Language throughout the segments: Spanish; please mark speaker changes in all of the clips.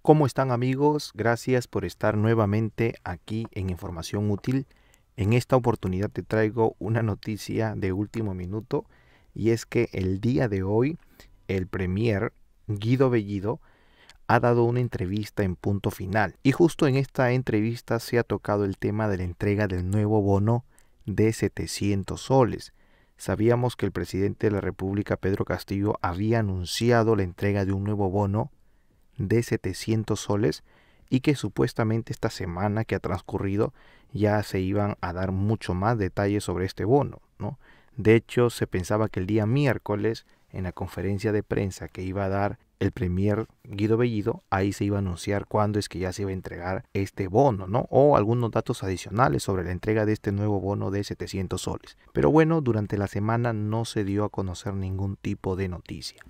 Speaker 1: ¿Cómo están amigos? Gracias por estar nuevamente aquí en Información Útil. En esta oportunidad te traigo una noticia de último minuto y es que el día de hoy el premier Guido Bellido ha dado una entrevista en punto final y justo en esta entrevista se ha tocado el tema de la entrega del nuevo bono de 700 soles. Sabíamos que el presidente de la República, Pedro Castillo, había anunciado la entrega de un nuevo bono de 700 soles y que supuestamente esta semana que ha transcurrido ya se iban a dar mucho más detalles sobre este bono. ¿no? De hecho, se pensaba que el día miércoles, en la conferencia de prensa que iba a dar el premier Guido Bellido, ahí se iba a anunciar cuándo es que ya se iba a entregar este bono, O algunos datos adicionales sobre la entrega de este nuevo bono de 700 soles. Pero bueno, durante la semana no se dio a conocer ningún tipo de noticia.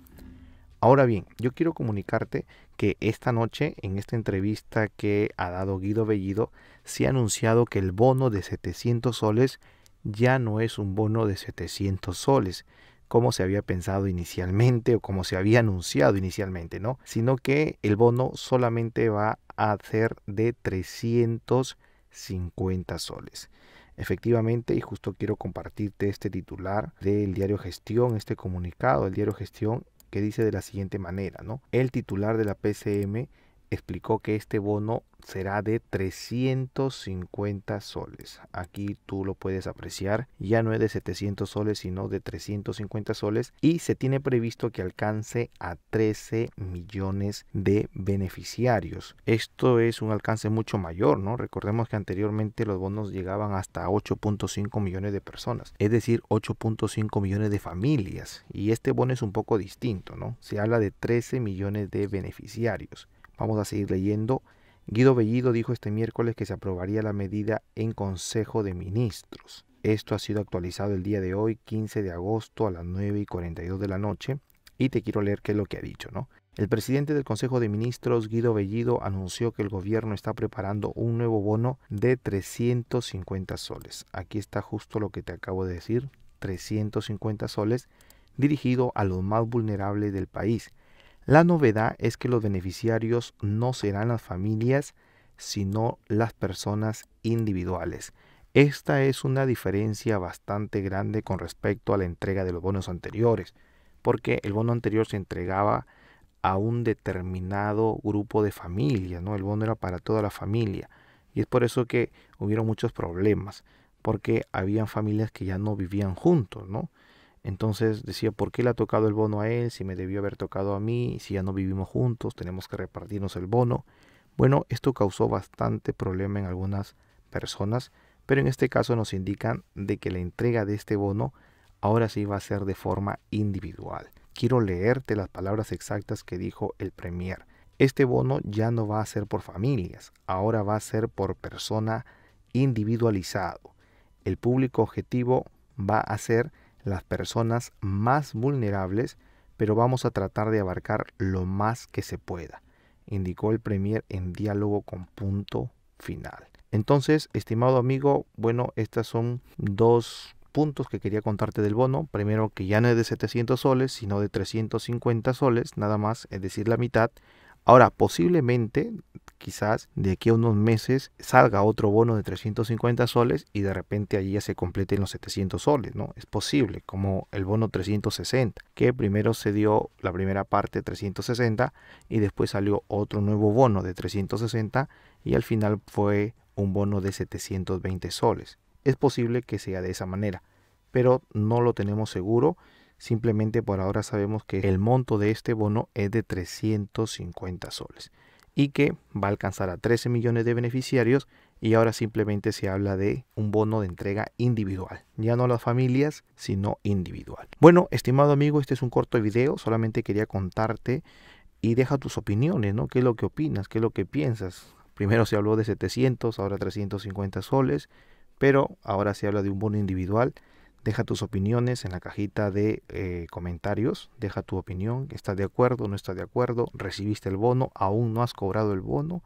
Speaker 1: Ahora bien, yo quiero comunicarte que esta noche, en esta entrevista que ha dado Guido Bellido, se ha anunciado que el bono de 700 soles ya no es un bono de 700 soles, como se había pensado inicialmente o como se había anunciado inicialmente, ¿no? Sino que el bono solamente va a ser de 350 soles. Efectivamente, y justo quiero compartirte este titular del diario Gestión, este comunicado del diario Gestión, que dice de la siguiente manera, ¿no? El titular de la PCM explicó que este bono será de 350 soles. Aquí tú lo puedes apreciar, ya no es de 700 soles, sino de 350 soles y se tiene previsto que alcance a 13 millones de beneficiarios. Esto es un alcance mucho mayor, ¿no? Recordemos que anteriormente los bonos llegaban hasta 8.5 millones de personas, es decir, 8.5 millones de familias y este bono es un poco distinto, ¿no? Se habla de 13 millones de beneficiarios. Vamos a seguir leyendo. Guido Bellido dijo este miércoles que se aprobaría la medida en Consejo de Ministros. Esto ha sido actualizado el día de hoy, 15 de agosto, a las 9 y 42 de la noche. Y te quiero leer qué es lo que ha dicho, ¿no? El presidente del Consejo de Ministros, Guido Bellido, anunció que el gobierno está preparando un nuevo bono de 350 soles. Aquí está justo lo que te acabo de decir, 350 soles, dirigido a los más vulnerables del país, la novedad es que los beneficiarios no serán las familias, sino las personas individuales. Esta es una diferencia bastante grande con respecto a la entrega de los bonos anteriores, porque el bono anterior se entregaba a un determinado grupo de familias, ¿no? El bono era para toda la familia y es por eso que hubieron muchos problemas, porque habían familias que ya no vivían juntos, ¿no? Entonces decía, ¿por qué le ha tocado el bono a él? Si me debió haber tocado a mí, si ya no vivimos juntos, tenemos que repartirnos el bono. Bueno, esto causó bastante problema en algunas personas, pero en este caso nos indican de que la entrega de este bono ahora sí va a ser de forma individual. Quiero leerte las palabras exactas que dijo el Premier. Este bono ya no va a ser por familias, ahora va a ser por persona individualizado. El público objetivo va a ser las personas más vulnerables, pero vamos a tratar de abarcar lo más que se pueda, indicó el Premier en diálogo con punto final. Entonces, estimado amigo, bueno, estas son dos puntos que quería contarte del bono. Primero, que ya no es de 700 soles, sino de 350 soles, nada más, es decir, la mitad. Ahora, posiblemente quizás de aquí a unos meses salga otro bono de 350 soles y de repente allí ya se completen los 700 soles, ¿no? Es posible, como el bono 360, que primero se dio la primera parte 360 y después salió otro nuevo bono de 360 y al final fue un bono de 720 soles. Es posible que sea de esa manera, pero no lo tenemos seguro. Simplemente por ahora sabemos que el monto de este bono es de 350 soles y que va a alcanzar a 13 millones de beneficiarios y ahora simplemente se habla de un bono de entrega individual, ya no las familias, sino individual. Bueno, estimado amigo, este es un corto video, solamente quería contarte y deja tus opiniones, ¿no? ¿Qué es lo que opinas? ¿Qué es lo que piensas? Primero se habló de 700, ahora 350 soles, pero ahora se habla de un bono individual Deja tus opiniones en la cajita de eh, comentarios. Deja tu opinión. ¿Estás de acuerdo? ¿No estás de acuerdo? ¿Recibiste el bono? ¿Aún no has cobrado el bono?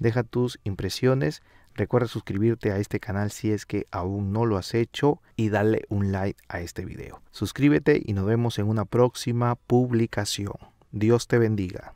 Speaker 1: Deja tus impresiones. Recuerda suscribirte a este canal si es que aún no lo has hecho y dale un like a este video. Suscríbete y nos vemos en una próxima publicación. Dios te bendiga.